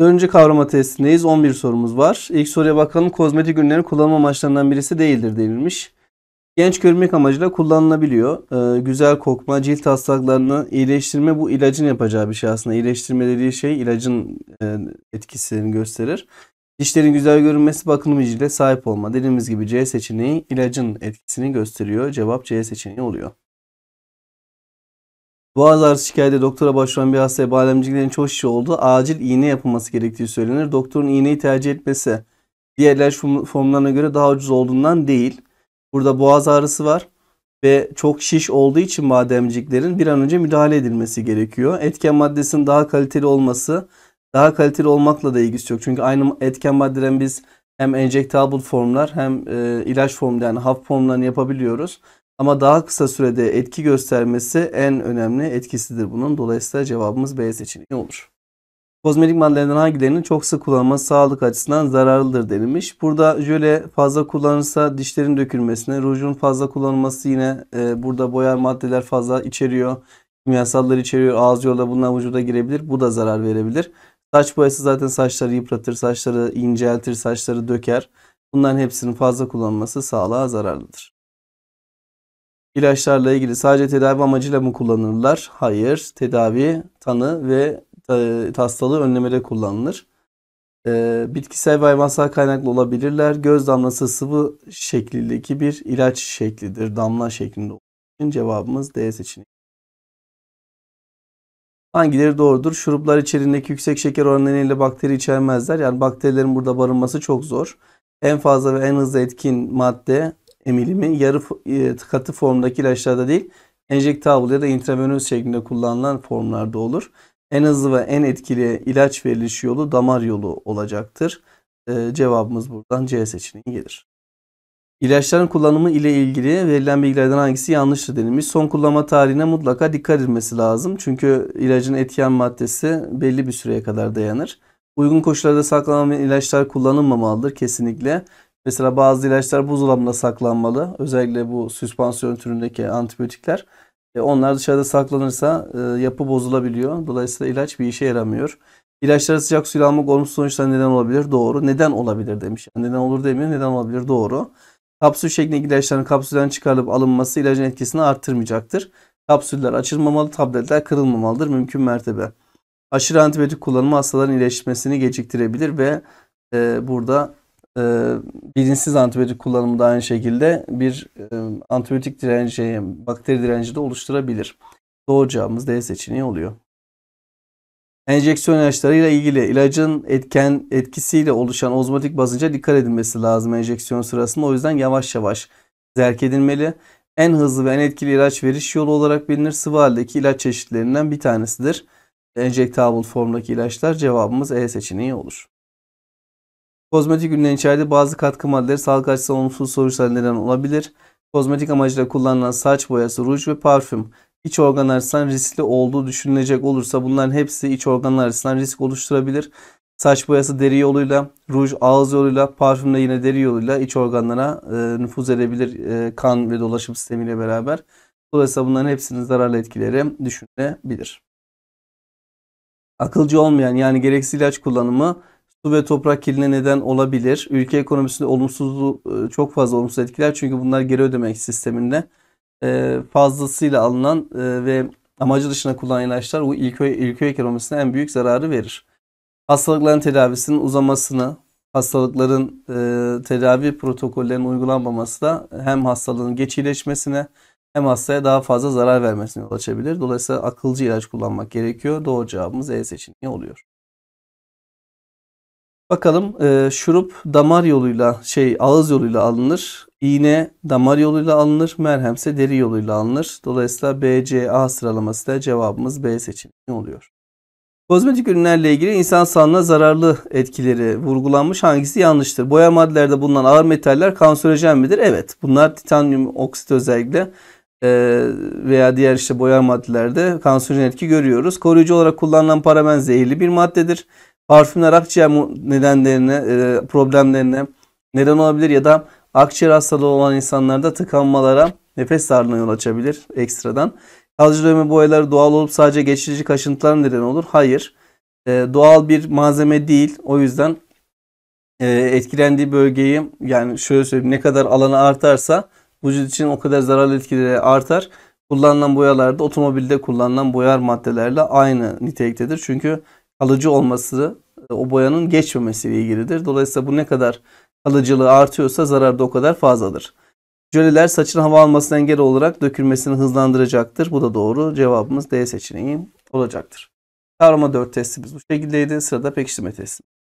Dördüncü kavrama testindeyiz. 11 sorumuz var. İlk soruya bakalım. Kozmetik ürünlerin kullanım amaçlarından birisi değildir denilmiş. Genç görünmek amacıyla kullanılabiliyor. Ee, güzel kokma, cilt hastalıklarını iyileştirme bu ilacın yapacağı bir şey aslında. İyileştirme dediği şey ilacın e, etkisini gösterir. Dişlerin güzel görünmesi bakım ile sahip olma. Dediğimiz gibi C seçeneği ilacın etkisini gösteriyor. Cevap C seçeneği oluyor. Boğaz ağrısı şikayeti doktora başvuran bir hastaya bademciklerin çoğu şişe oldu. Acil iğne yapılması gerektiği söylenir. Doktorun iğneyi tercih etmesi diğer ilaç formlarına göre daha ucuz olduğundan değil. Burada boğaz ağrısı var ve çok şiş olduğu için bademciklerin bir an önce müdahale edilmesi gerekiyor. Etken maddesinin daha kaliteli olması daha kaliteli olmakla da ilgisi yok. Çünkü aynı etken maddeden biz hem enjektable formlar hem e, ilaç form yani hap formlarını yapabiliyoruz. Ama daha kısa sürede etki göstermesi en önemli etkisidir bunun. Dolayısıyla cevabımız B seçeneği olur. Kozmetik maddelerin hangilerinin çok sık kullanılması sağlık açısından zararlıdır denilmiş. Burada jöle fazla kullanırsa dişlerin dökülmesine, rujun fazla kullanılması yine e, burada boyar maddeler fazla içeriyor. Kimyasallar içeriyor. Ağız yolda bunlar vücuda girebilir. Bu da zarar verebilir. Saç boyası zaten saçları yıpratır, saçları inceltir, saçları döker. Bunların hepsinin fazla kullanılması sağlığa zararlıdır ilaçlarla ilgili sadece tedavi amacıyla mı kullanırlar? Hayır. Tedavi, tanı ve e, hastalığı önlemede kullanılır. E, bitkisel ve hayvansal kaynaklı olabilirler. Göz damlası sıvı şeklindeki bir ilaç şeklidir. Damla şeklinde olduğu için cevabımız D seçeneği. Hangileri doğrudur? Şuruplar içerisindeki yüksek şeker oranlarıyla bakteri içermezler. Yani bakterilerin burada barınması çok zor. En fazla ve en hızlı etkin madde emilimi yarı e, katı formdaki ilaçlarda değil enjektabl ya da intravenöz şeklinde kullanılan formlarda olur. En hızlı ve en etkili ilaç veriliş yolu damar yolu olacaktır. E, cevabımız buradan C seçeneği gelir. İlaçların kullanımı ile ilgili verilen bilgilerden hangisi yanlıştır denilmiş. Son kullanma tarihine mutlaka dikkat edilmesi lazım. Çünkü ilacın etken maddesi belli bir süreye kadar dayanır. Uygun koşullarda saklanan ilaçlar kullanılmamalıdır kesinlikle. Mesela bazı ilaçlar buzdolabında saklanmalı. Özellikle bu süspansiyon türündeki antibiyotikler. E, onlar dışarıda saklanırsa e, yapı bozulabiliyor. Dolayısıyla ilaç bir işe yaramıyor. İlaçları sıcak suyla almak olumsuz sonuçlar neden olabilir? Doğru. Neden olabilir demiş. Yani neden olur demiyor. Neden olabilir? Doğru. Kapsül şeklinde ilaçların kapsülden çıkarılıp alınması ilacın etkisini arttırmayacaktır. Kapsüller açılmamalı, tabletler kırılmamalıdır mümkün mertebe. Aşırı antibiyotik kullanımı hastaların iyileşmesini geciktirebilir ve e, burada e, bilinçsiz antibiyotik kullanımı da aynı şekilde bir e, antibiyotik direnci, şey, bakteri direnci de oluşturabilir. Doğacağımız D seçeneği oluyor. Enjeksiyon ilaçlarıyla ilgili ilacın etken etkisiyle oluşan ozmotik basınca dikkat edilmesi lazım enjeksiyon sırasında. O yüzden yavaş yavaş zerk edilmeli. En hızlı ve en etkili ilaç veriş yolu olarak bilinir. Sıvı haldeki ilaç çeşitlerinden bir tanesidir. Enjektable formdaki ilaçlar cevabımız E seçeneği olur. Kozmetik ürünlerin içerdiği bazı katkı maddeleri sağlık açısından olumsuz sonuçlar neden olabilir. Kozmetik amacıyla kullanılan saç boyası, ruj ve parfüm iç organlar açısından riskli olduğu düşünülecek olursa bunların hepsi iç organlar açısından risk oluşturabilir. Saç boyası deri yoluyla, ruj ağız yoluyla, parfüm de yine deri yoluyla iç organlara e, nüfuz edebilir e, kan ve dolaşım sistemiyle beraber. Dolayısıyla bunların hepsinin zararlı etkileri düşünülebilir. Akılcı olmayan yani gereksiz ilaç kullanımı su ve toprak kirliliğine neden olabilir. Ülke ekonomisinde olumsuzluğu e, çok fazla olumsuz etkiler çünkü bunlar geri ödemek sisteminde e, fazlasıyla alınan e, ve amacı dışına kullanılan ilaçlar bu ülke, ülke ekonomisine en büyük zararı verir. Hastalıkların tedavisinin uzamasını, hastalıkların tedavi protokollerinin uygulanmaması da hem hastalığın geç iyileşmesine hem hastaya daha fazla zarar vermesine yol açabilir. Dolayısıyla akılcı ilaç kullanmak gerekiyor. Doğru cevabımız E seçeneği oluyor. Bakalım e, şurup damar yoluyla şey ağız yoluyla alınır. İğne damar yoluyla alınır. Merhemse deri yoluyla alınır. Dolayısıyla BCA sıralaması da cevabımız B seçeneği oluyor. Kozmetik ürünlerle ilgili insan sağlığına zararlı etkileri vurgulanmış. Hangisi yanlıştır? Boya maddelerde bulunan ağır metaller kanserojen midir? Evet. Bunlar titanyum oksit özellikle e, veya diğer işte boya maddelerde kanserojen etki görüyoruz. Koruyucu olarak kullanılan paraben zehirli bir maddedir. Parfümler akciğer nedenlerine, e, problemlerine neden olabilir ya da akciğer hastalığı olan insanlarda tıkanmalara, nefes darlığına yol açabilir ekstradan. Kalıcı dövme boyaları doğal olup sadece geçici kaşıntılar neden olur. Hayır. E, doğal bir malzeme değil. O yüzden e, etkilendiği bölgeyi yani şöyle söyleyeyim ne kadar alanı artarsa vücut için o kadar zararlı etkileri artar. Kullanılan boyalarda otomobilde kullanılan boyar maddelerle aynı niteliktedir. Çünkü kalıcı olması e, o boyanın geçmemesiyle ilgilidir. Dolayısıyla bu ne kadar kalıcılığı artıyorsa zarar da o kadar fazladır. Jöleler saçın hava almasına engel olarak dökülmesini hızlandıracaktır. Bu da doğru. Cevabımız D seçeneği olacaktır. Kavrama 4 testimiz bu şekildeydi. Sırada pekiştirme testi.